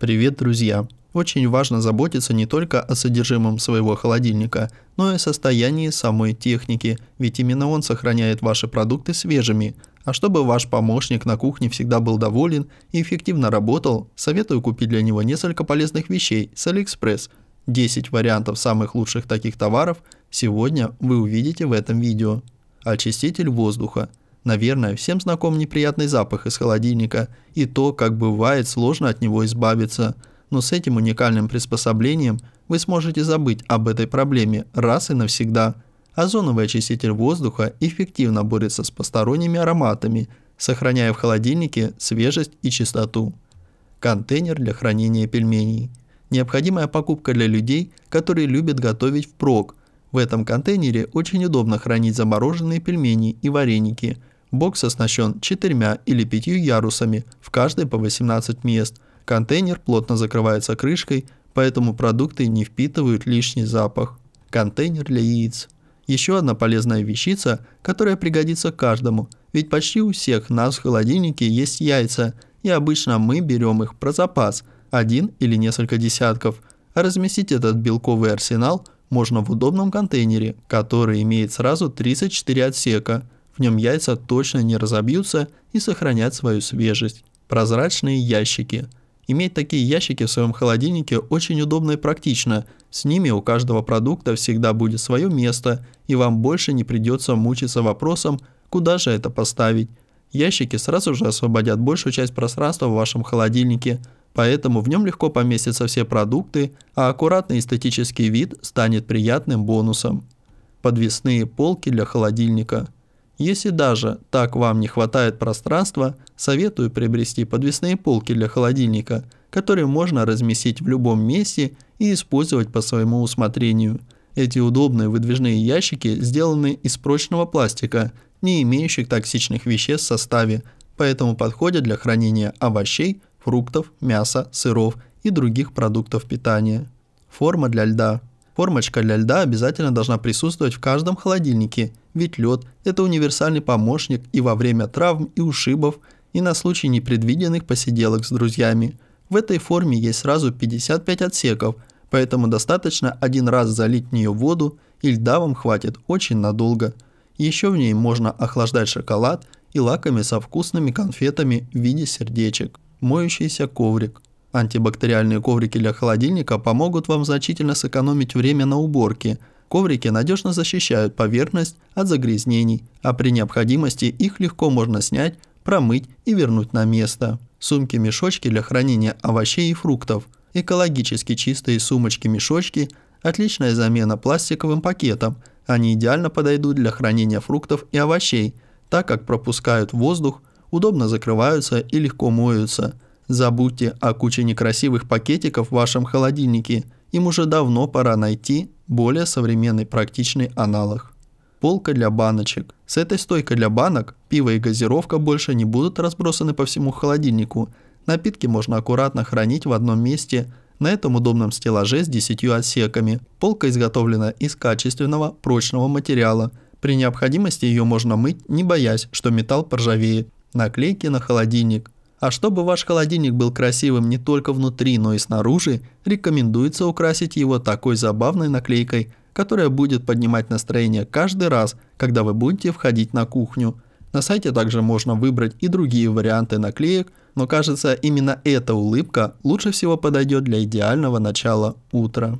Привет, друзья! Очень важно заботиться не только о содержимом своего холодильника, но и о состоянии самой техники, ведь именно он сохраняет ваши продукты свежими. А чтобы ваш помощник на кухне всегда был доволен и эффективно работал, советую купить для него несколько полезных вещей с Алиэкспресс. 10 вариантов самых лучших таких товаров сегодня вы увидите в этом видео. Очиститель воздуха – Наверное, всем знаком неприятный запах из холодильника и то, как бывает сложно от него избавиться. Но с этим уникальным приспособлением вы сможете забыть об этой проблеме раз и навсегда. Озоновый очиститель воздуха эффективно борется с посторонними ароматами, сохраняя в холодильнике свежесть и чистоту. Контейнер для хранения пельменей. Необходимая покупка для людей, которые любят готовить впрок. В этом контейнере очень удобно хранить замороженные пельмени и вареники – Бокс оснащен четырьмя или пятью ярусами, в каждой по 18 мест. Контейнер плотно закрывается крышкой, поэтому продукты не впитывают лишний запах. Контейнер для яиц. Еще одна полезная вещица, которая пригодится каждому, ведь почти у всех нас в холодильнике есть яйца, и обычно мы берем их про запас, один или несколько десятков, а разместить этот белковый арсенал можно в удобном контейнере, который имеет сразу 34 отсека – в нем яйца точно не разобьются и сохранят свою свежесть. Прозрачные ящики. Иметь такие ящики в своем холодильнике очень удобно и практично. С ними у каждого продукта всегда будет свое место, и вам больше не придется мучиться вопросом, куда же это поставить. Ящики сразу же освободят большую часть пространства в вашем холодильнике, поэтому в нем легко поместятся все продукты, а аккуратный эстетический вид станет приятным бонусом. Подвесные полки для холодильника – если даже так вам не хватает пространства, советую приобрести подвесные полки для холодильника, которые можно разместить в любом месте и использовать по своему усмотрению. Эти удобные выдвижные ящики сделаны из прочного пластика, не имеющих токсичных веществ в составе, поэтому подходят для хранения овощей, фруктов, мяса, сыров и других продуктов питания. Форма для льда. Формочка для льда обязательно должна присутствовать в каждом холодильнике ведь лед – это универсальный помощник и во время травм и ушибов, и на случай непредвиденных посиделок с друзьями. В этой форме есть сразу 55 отсеков, поэтому достаточно один раз залить в нее воду, и льда вам хватит очень надолго. Еще в ней можно охлаждать шоколад и лаками со вкусными конфетами в виде сердечек. Моющийся коврик. Антибактериальные коврики для холодильника помогут вам значительно сэкономить время на уборке – Коврики надежно защищают поверхность от загрязнений, а при необходимости их легко можно снять, промыть и вернуть на место. Сумки-мешочки для хранения овощей и фруктов, экологически чистые сумочки-мешочки – отличная замена пластиковым пакетам. Они идеально подойдут для хранения фруктов и овощей, так как пропускают воздух, удобно закрываются и легко моются. Забудьте о куче некрасивых пакетиков в вашем холодильнике. Им уже давно пора найти более современный практичный аналог. Полка для баночек. С этой стойкой для банок пиво и газировка больше не будут разбросаны по всему холодильнику. Напитки можно аккуратно хранить в одном месте на этом удобном стеллаже с 10 отсеками. Полка изготовлена из качественного прочного материала. При необходимости ее можно мыть, не боясь, что металл поржавеет. Наклейки на холодильник – а чтобы ваш холодильник был красивым не только внутри, но и снаружи, рекомендуется украсить его такой забавной наклейкой, которая будет поднимать настроение каждый раз, когда вы будете входить на кухню. На сайте также можно выбрать и другие варианты наклеек, но кажется именно эта улыбка лучше всего подойдет для идеального начала утра.